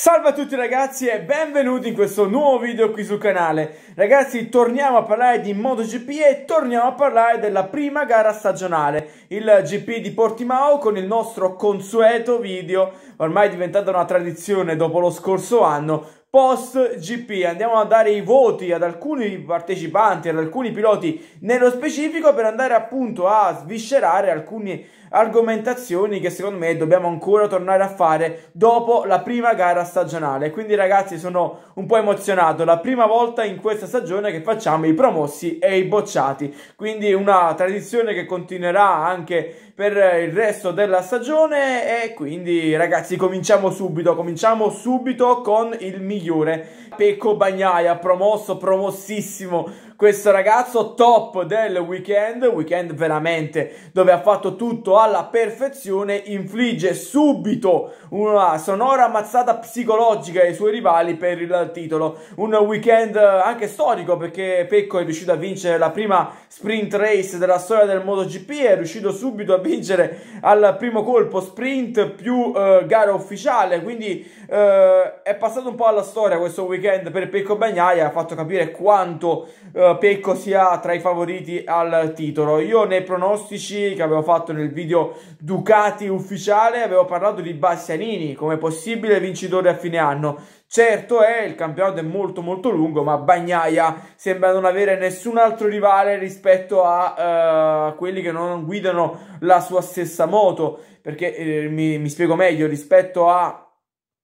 Salve a tutti ragazzi e benvenuti in questo nuovo video qui sul canale. Ragazzi torniamo a parlare di MotoGP e torniamo a parlare della prima gara stagionale, il GP di Portimao con il nostro consueto video, ormai diventata una tradizione dopo lo scorso anno, post GP. Andiamo a dare i voti ad alcuni partecipanti, ad alcuni piloti nello specifico per andare appunto a sviscerare alcuni argomentazioni che secondo me dobbiamo ancora tornare a fare dopo la prima gara stagionale. Quindi ragazzi sono un po' emozionato, la prima volta in questa stagione che facciamo i promossi e i bocciati, quindi una tradizione che continuerà anche per il resto della stagione e quindi ragazzi cominciamo subito, cominciamo subito con il migliore. Pecco Bagnaia, promosso, promossissimo questo ragazzo top del weekend, weekend veramente dove ha fatto tutto alla perfezione, infligge subito una sonora ammazzata psicologica ai suoi rivali per il titolo. Un weekend eh, anche storico perché Pecco è riuscito a vincere la prima sprint race della storia del MotoGP, è riuscito subito a vincere al primo colpo sprint più eh, gara ufficiale, quindi eh, è passato un po' alla storia questo weekend per Pecco Bagnaia, ha fatto capire quanto eh, Pecco sia tra i favoriti al titolo. Io nei pronostici che avevo fatto nel video Ducati ufficiale avevo parlato di Bastianini come possibile vincitore a fine anno. Certo è, il campionato è molto molto lungo, ma Bagnaia sembra non avere nessun altro rivale rispetto a uh, quelli che non guidano la sua stessa moto, perché eh, mi, mi spiego meglio, rispetto a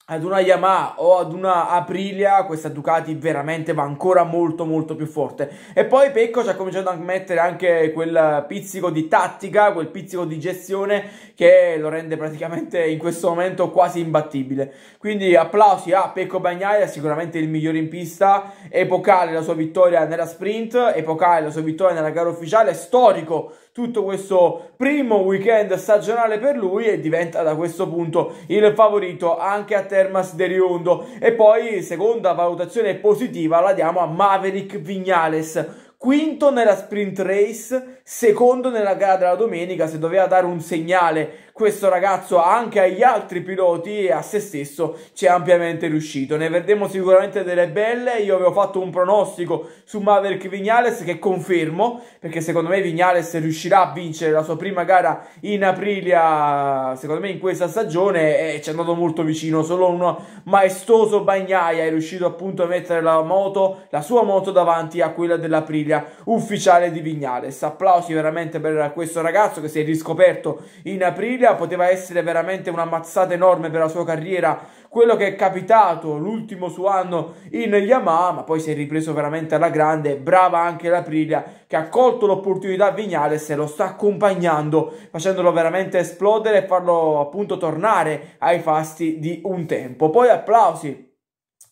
ad una Yamaha o ad una Aprilia questa Ducati veramente va ancora molto molto più forte e poi Pecco ci ha cominciato a mettere anche quel pizzico di tattica quel pizzico di gestione che lo rende praticamente in questo momento quasi imbattibile quindi applausi a Pecco Bagnaia sicuramente il migliore in pista epocale la sua vittoria nella sprint epocale la sua vittoria nella gara ufficiale storico tutto questo primo weekend stagionale per lui e diventa da questo punto il favorito anche a Termas de Riondo. E poi seconda valutazione positiva la diamo a Maverick Vignales quinto nella sprint race, secondo nella gara della domenica, se doveva dare un segnale questo ragazzo anche agli altri piloti e a se stesso ci è ampiamente riuscito. Ne vedremo sicuramente delle belle, io avevo fatto un pronostico su Maverick Vignales che confermo, perché secondo me Vignales riuscirà a vincere la sua prima gara in Aprilia, secondo me in questa stagione, e ci è andato molto vicino, solo un maestoso Bagnaia è riuscito appunto a mettere la moto, la sua moto davanti a quella dell'Aprilia ufficiale di Vignales. Applausi applausi veramente per questo ragazzo che si è riscoperto in Aprilia, poteva essere veramente una mazzata enorme per la sua carriera quello che è capitato l'ultimo suo anno in Yamaha, ma poi si è ripreso veramente alla grande, brava anche l'Aprilia che ha colto l'opportunità Vignales e lo sta accompagnando facendolo veramente esplodere e farlo appunto tornare ai fasti di un tempo. Poi applausi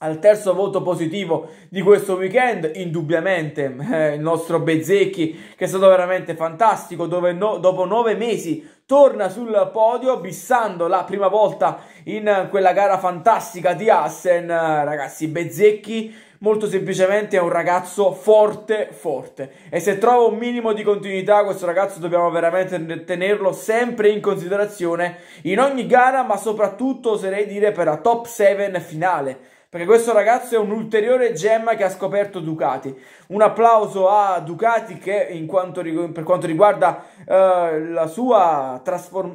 al terzo voto positivo di questo weekend, indubbiamente eh, il nostro Bezzecchi che è stato veramente fantastico, dove no, dopo nove mesi torna sul podio bissando la prima volta in quella gara fantastica di Assen, ragazzi Bezzecchi molto semplicemente è un ragazzo forte, forte. E se trova un minimo di continuità, questo ragazzo dobbiamo veramente tenerlo sempre in considerazione in ogni gara, ma soprattutto oserei dire per la top 7 finale perché questo ragazzo è un'ulteriore gemma che ha scoperto Ducati. Un applauso a Ducati che in quanto, per quanto riguarda eh, sua,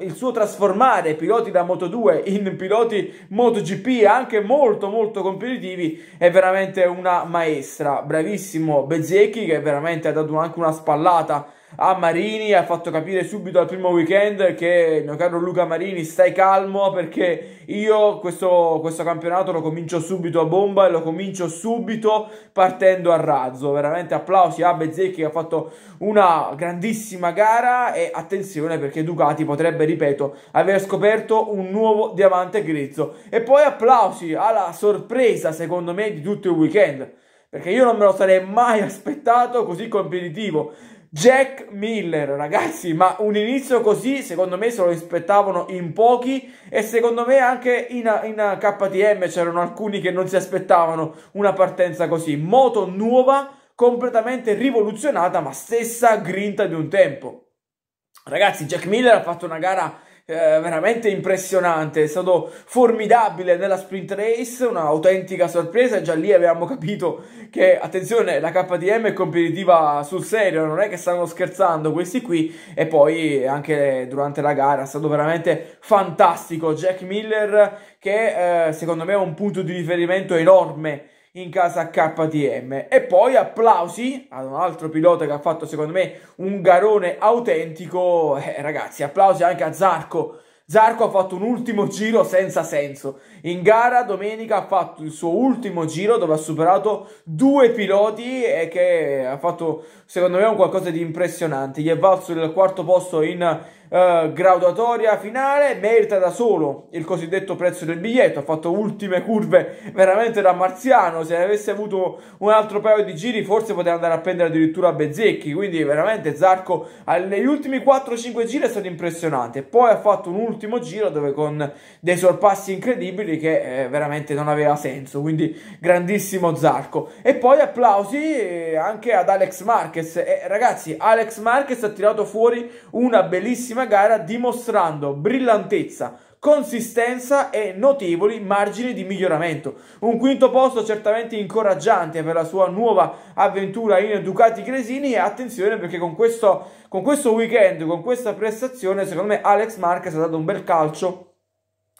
il suo trasformare piloti da Moto2 in piloti MotoGP anche molto molto competitivi è veramente una maestra. Bravissimo Bezzecchi che veramente ha dato anche una spallata a Marini, ha fatto capire subito al primo weekend che mio caro Luca Marini stai calmo perché io questo, questo campionato lo comincio subito a bomba e lo comincio subito partendo a razzo, veramente veramente applausi a Bezzecchi che ha fatto una grandissima gara e attenzione perché Ducati potrebbe, ripeto, aver scoperto un nuovo diamante grezzo. E poi applausi alla sorpresa, secondo me, di tutto il weekend, perché io non me lo sarei mai aspettato così competitivo. Jack Miller, ragazzi, ma un inizio così secondo me se lo aspettavano in pochi e secondo me anche in, in KTM c'erano alcuni che non si aspettavano una partenza così. Moto nuova, completamente rivoluzionata, ma stessa grinta di un tempo. Ragazzi, Jack Miller ha fatto una gara eh, veramente impressionante, è stato formidabile nella sprint race, un'autentica sorpresa, già lì avevamo capito che, attenzione, la KTM è competitiva sul serio, non è che stanno scherzando questi qui, e poi anche durante la gara è stato veramente fantastico, Jack Miller che eh, secondo me è un punto di riferimento enorme in casa KTM. E poi applausi ad un altro pilota che ha fatto secondo me un garone autentico. Eh, ragazzi, applausi anche a Zarco. Zarco ha fatto un ultimo giro senza senso. In gara domenica ha fatto il suo ultimo giro dove ha superato due piloti e che ha fatto secondo me un qualcosa di impressionante. Gli è valso il quarto posto in eh, graduatoria finale, merita da solo il cosiddetto prezzo del biglietto, ha fatto ultime curve veramente da marziano, se avesse avuto un altro paio di giri forse poteva andare a prendere addirittura Bezzecchi, quindi veramente Zarco negli ultimi 4-5 giri è stato impressionante, poi ha fatto un ultimo giro dove con dei sorpassi incredibili che eh, veramente non aveva senso, quindi grandissimo Zarco. E poi applausi eh, anche ad Alex Marquez, eh, ragazzi Alex Marquez ha tirato fuori una bellissima ennesima gara dimostrando brillantezza, consistenza e notevoli margini di miglioramento. Un quinto posto certamente incoraggiante per la sua nuova avventura in Ducati Cresini e attenzione perché con questo, con questo weekend, con questa prestazione, secondo me Alex Marquez ha dato un bel calcio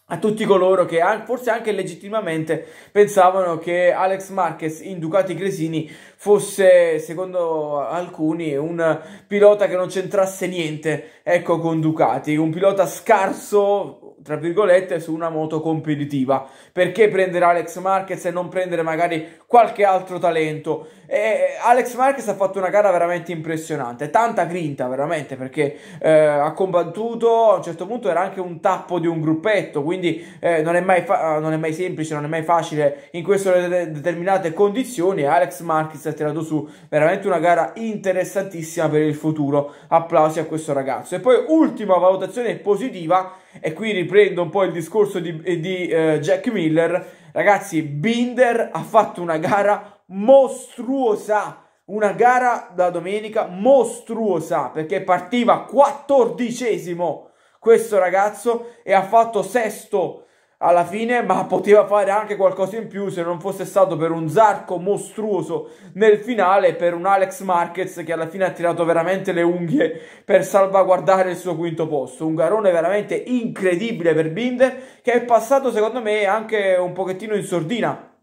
a tutti coloro che forse anche legittimamente pensavano che Alex Marquez in Ducati Cresini fosse, secondo alcuni, un pilota che non c'entrasse niente ecco, con Ducati, un pilota scarso, tra virgolette, su una moto competitiva. Perché prendere Alex Marquez e non prendere magari qualche altro talento? E Alex Marquez ha fatto una gara veramente impressionante, tanta grinta veramente perché eh, ha combattuto, a un certo punto era anche un tappo di un gruppetto, quindi eh, non, è mai fa- non è mai semplice, non è mai facile in queste determinate condizioni. Alex Marquez ha tirato su veramente una gara interessantissima per il futuro. Applausi a questo ragazzo. E poi ultima valutazione positiva, e qui riprendo un po' il discorso di, di eh, Jack Miller. Ragazzi, Binder ha fatto una gara mostruosa, una gara da domenica mostruosa perché partiva quattordicesimo questo ragazzo e ha fatto sesto alla fine, ma poteva fare anche qualcosa in più se non fosse stato per un Zarco mostruoso nel finale, per un Alex Marquez che alla fine ha tirato veramente le unghie per salvaguardare il suo quinto posto. Un garone veramente incredibile per Binder che è passato secondo me anche un pochettino in sordina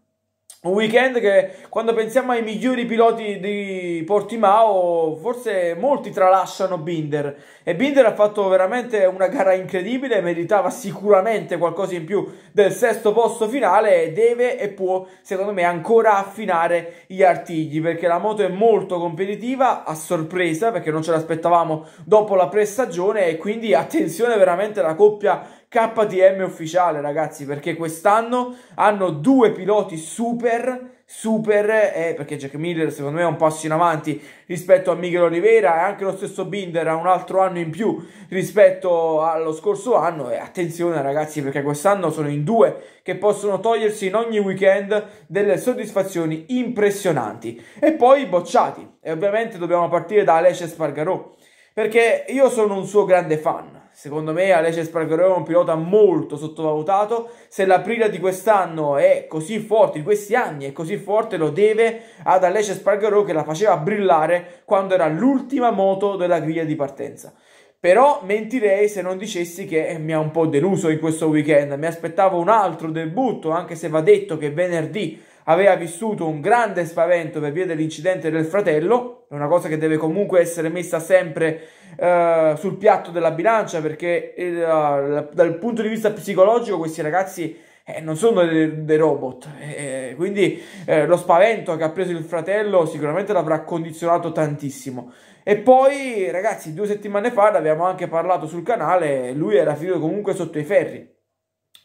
un weekend che quando pensiamo ai migliori piloti di Portimao, forse molti tralasciano Binder. E Binder ha fatto veramente una gara incredibile, meritava sicuramente qualcosa in più del sesto posto finale e deve e può, secondo me, ancora affinare gli artigli perché la moto è molto competitiva, a sorpresa perché non ce l'aspettavamo dopo la prestagione e quindi attenzione veramente la coppia KTM ufficiale, ragazzi, perché quest'anno hanno due piloti super super eh, perché Jack Miller secondo me è un passo in avanti rispetto a Miguel Oliveira e anche lo stesso Binder ha un altro anno in più rispetto allo scorso anno e attenzione ragazzi perché quest'anno sono in due che possono togliersi in ogni weekend delle soddisfazioni impressionanti e poi bocciati e ovviamente dobbiamo partire da Alessia Spargarò perché io sono un suo grande fan Secondo me Alessio Spargarò è un pilota molto sottovalutato. Se l'aprile di quest'anno è così forte, di questi anni è così forte, lo deve ad Alessio Spargarò che la faceva brillare quando era l'ultima moto della griglia di partenza. Però mentirei se non dicessi che eh, mi ha un po' deluso in questo weekend. Mi aspettavo un altro debutto, anche se va detto che venerdì aveva vissuto un grande spavento per via dell'incidente del fratello, è una cosa che deve comunque essere messa sempre eh, sul piatto della bilancia perché il, eh, dal punto di vista psicologico questi ragazzi eh, non sono dei, dei robot, eh, quindi eh, lo spavento che ha preso il fratello sicuramente l'avrà condizionato tantissimo. E poi ragazzi due settimane fa l'abbiamo anche parlato sul canale, lui era finito comunque sotto i ferri,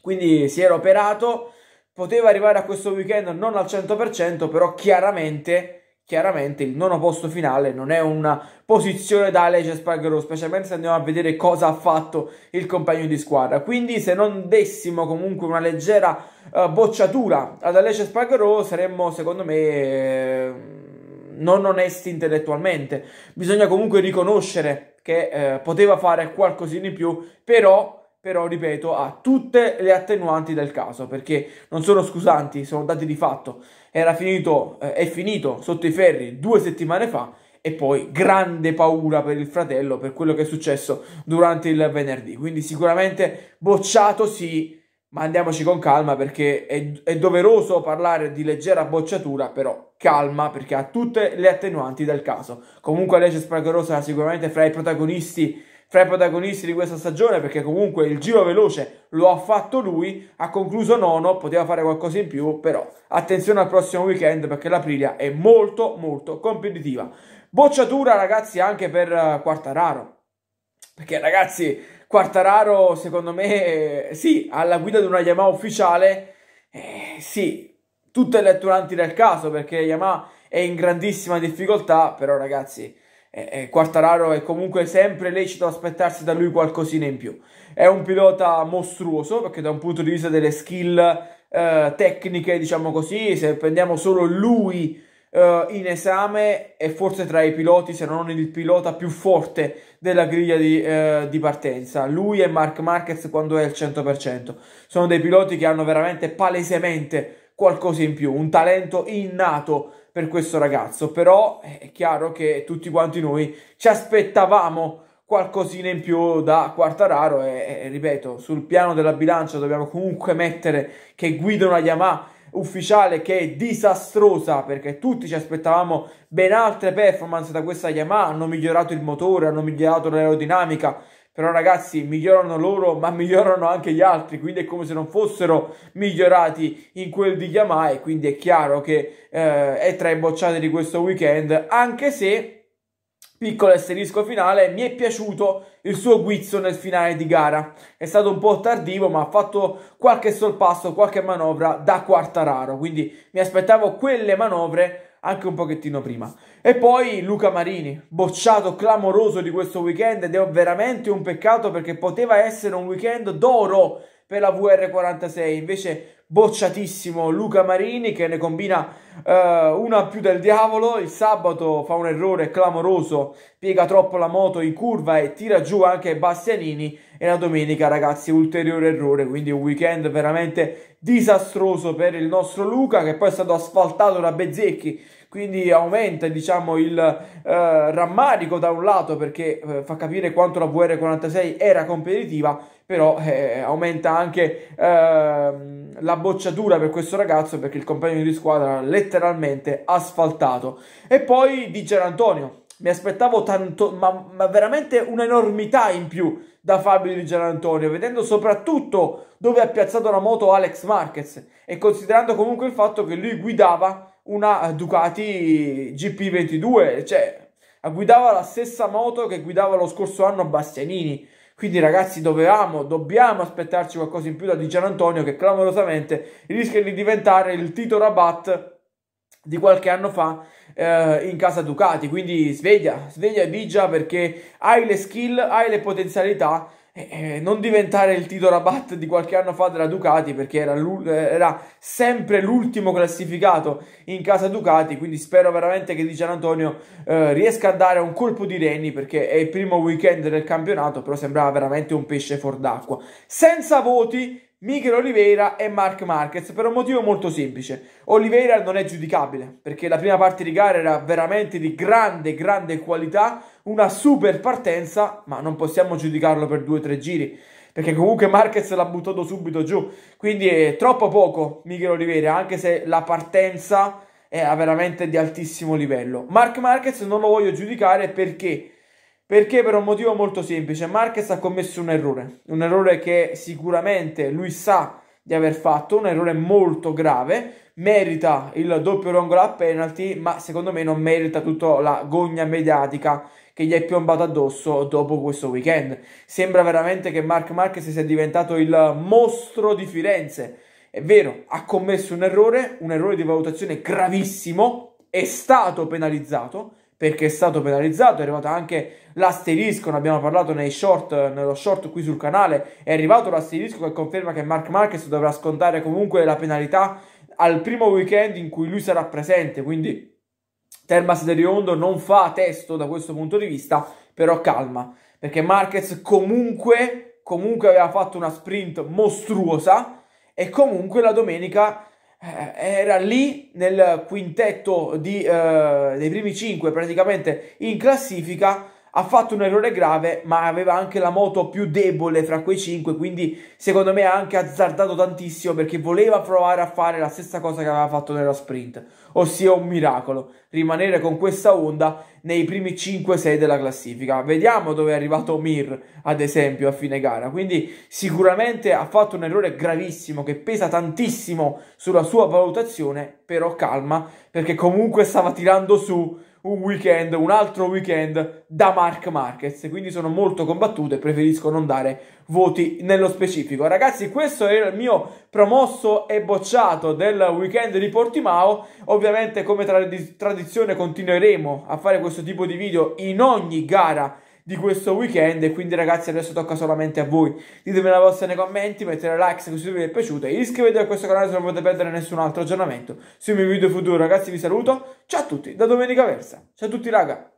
quindi si era operato poteva arrivare a questo weekend non al 100%, però chiaramente, chiaramente il nono posto finale non è una posizione da Alec Spargaro, specialmente se andiamo a vedere cosa ha fatto il compagno di squadra. Quindi se non dessimo comunque una leggera uh, bocciatura ad Alec Spargaro saremmo secondo me... Eh, non onesti intellettualmente, bisogna comunque riconoscere che eh, poteva fare qualcosina in più, però però ripeto ha tutte le attenuanti del caso perché non sono scusanti, sono dati di fatto. Era finito, eh, è finito sotto i ferri due settimane fa e poi grande paura per il fratello per quello che è successo durante il venerdì. Quindi sicuramente bocciato sì, ma andiamoci con calma perché è, è doveroso parlare di leggera bocciatura, però calma perché ha tutte le attenuanti del caso. Comunque Lecce Spagherosa sarà sicuramente fra i protagonisti fra i protagonisti di questa stagione perché comunque il giro veloce lo ha fatto lui, ha concluso nono, poteva fare qualcosa in più, però attenzione al prossimo weekend perché l'Aprilia è molto molto competitiva. Bocciatura ragazzi anche per eh, Quartararo, perché ragazzi Quartararo secondo me eh, sì, alla guida di una Yamaha ufficiale, eh, sì, tutte le attuanti del caso perché Yamaha è in grandissima difficoltà, però ragazzi eh, eh, Quartararo è comunque sempre lecito aspettarsi da lui qualcosina in più. È un pilota mostruoso perché da un punto di vista delle skill eh, tecniche, diciamo così, se prendiamo solo lui eh, in esame, è forse tra i piloti, se non il pilota più forte della griglia di, eh, di partenza. Lui e Mark Marquez quando è al 100%. Sono dei piloti che hanno veramente palesemente qualcosa in più, un talento innato per questo ragazzo, però eh, è chiaro che tutti quanti noi ci aspettavamo qualcosina in più da Quartararo e, e ripeto, sul piano della bilancia dobbiamo comunque mettere che guida una Yamaha ufficiale che è disastrosa perché tutti ci aspettavamo ben altre performance da questa Yamaha, hanno migliorato il motore, hanno migliorato l'aerodinamica, però ragazzi, migliorano loro, ma migliorano anche gli altri, quindi è come se non fossero migliorati in quel di Yamaha e quindi è chiaro che eh, è tra i bocciati di questo weekend, anche se piccolo asterisco finale, mi è piaciuto il suo guizzo nel finale di gara. È stato un po' tardivo, ma ha fatto qualche sorpasso, qualche manovra da quarta raro, quindi mi aspettavo quelle manovre anche un pochettino prima. E poi Luca Marini, bocciato clamoroso di questo weekend ed è veramente un peccato perché poteva essere un weekend d'oro per la VR46, invece bocciatissimo Luca Marini che ne combina eh, una più del diavolo, il sabato fa un errore clamoroso, piega troppo la moto in curva e tira giù anche Bastianini e la domenica ragazzi ulteriore errore, quindi un weekend veramente disastroso per il nostro Luca che poi è stato asfaltato da Bezzecchi quindi aumenta diciamo, il eh, rammarico da un lato perché eh, fa capire quanto la VR46 era competitiva, però eh, aumenta anche ehm, la bocciatura per questo ragazzo perché il compagno di squadra l'ha letteralmente asfaltato. E poi dice Antonio, mi aspettavo tanto, ma, ma veramente un'enormità in più da Fabio Di Gianantonio, vedendo soprattutto dove ha piazzato la moto Alex Marquez e considerando comunque il fatto che lui guidava una Ducati GP22, cioè guidava la stessa moto che guidava lo scorso anno Bastianini. Quindi ragazzi dovevamo, dobbiamo aspettarci qualcosa in più da Di Gian Antonio che clamorosamente rischia di diventare il Tito Rabat di qualche anno fa eh, in casa Ducati. Quindi sveglia, sveglia e Vigia perché hai le skill, hai le potenzialità eh, eh, non diventare il titolo Rabat di qualche anno fa della Ducati perché era, eh, era, sempre l'ultimo classificato in casa Ducati quindi spero veramente che Di Gian Antonio eh, riesca a dare un colpo di reni perché è il primo weekend del campionato però sembrava veramente un pesce fuor d'acqua senza voti Michel Oliveira e Mark Marquez per un motivo molto semplice. Oliveira non è giudicabile perché la prima parte di gara era veramente di grande, grande qualità, una super partenza, ma non possiamo giudicarlo per due o tre giri perché comunque Marquez l'ha buttato subito giù. Quindi è troppo poco Michel Oliveira, anche se la partenza era veramente di altissimo livello. Mark Marquez non lo voglio giudicare perché perché? Per un motivo molto semplice. Marquez ha commesso un errore, un errore che sicuramente lui sa di aver fatto, un errore molto grave, merita il doppio rongolo a penalty, ma secondo me non merita tutta la gogna mediatica che gli è piombata addosso dopo questo weekend. Sembra veramente che Mark Marquez sia diventato il mostro di Firenze. È vero, ha commesso un errore, un errore di valutazione gravissimo, è stato penalizzato, perché è stato penalizzato, è arrivato anche l'asterisco, ne abbiamo parlato nei short, nello short qui sul canale, è arrivato l'asterisco che conferma che Mark Marquez dovrà scontare comunque la penalità al primo weekend in cui lui sarà presente, quindi Termas del Riondo non fa testo da questo punto di vista, però calma, perché Marquez comunque, comunque aveva fatto una sprint mostruosa e comunque la domenica eh, era lì nel quintetto di, eh, dei primi cinque praticamente in classifica ha fatto un errore grave, ma aveva anche la moto più debole fra quei cinque, quindi secondo me ha anche azzardato tantissimo perché voleva provare a fare la stessa cosa che aveva fatto nella sprint, ossia un miracolo, rimanere con questa onda nei primi 5-6 della classifica. Vediamo dove è arrivato Mir, ad esempio, a fine gara. Quindi sicuramente ha fatto un errore gravissimo che pesa tantissimo sulla sua valutazione, però calma, perché comunque stava tirando su un weekend, un altro weekend da Mark Marquez. Quindi sono molto combattute e preferisco non dare voti nello specifico. Ragazzi, questo era il mio promosso e bocciato del weekend di Portimao. Ovviamente, come tra- tradizione, continueremo a fare questo tipo di video in ogni gara di questo weekend e quindi ragazzi adesso tocca solamente a voi ditemi la vostra nei commenti mettete like se questo video vi è piaciuto e iscrivetevi a questo canale se non potete perdere nessun altro aggiornamento sui miei video futuri ragazzi vi saluto ciao a tutti da Domenica Versa ciao a tutti raga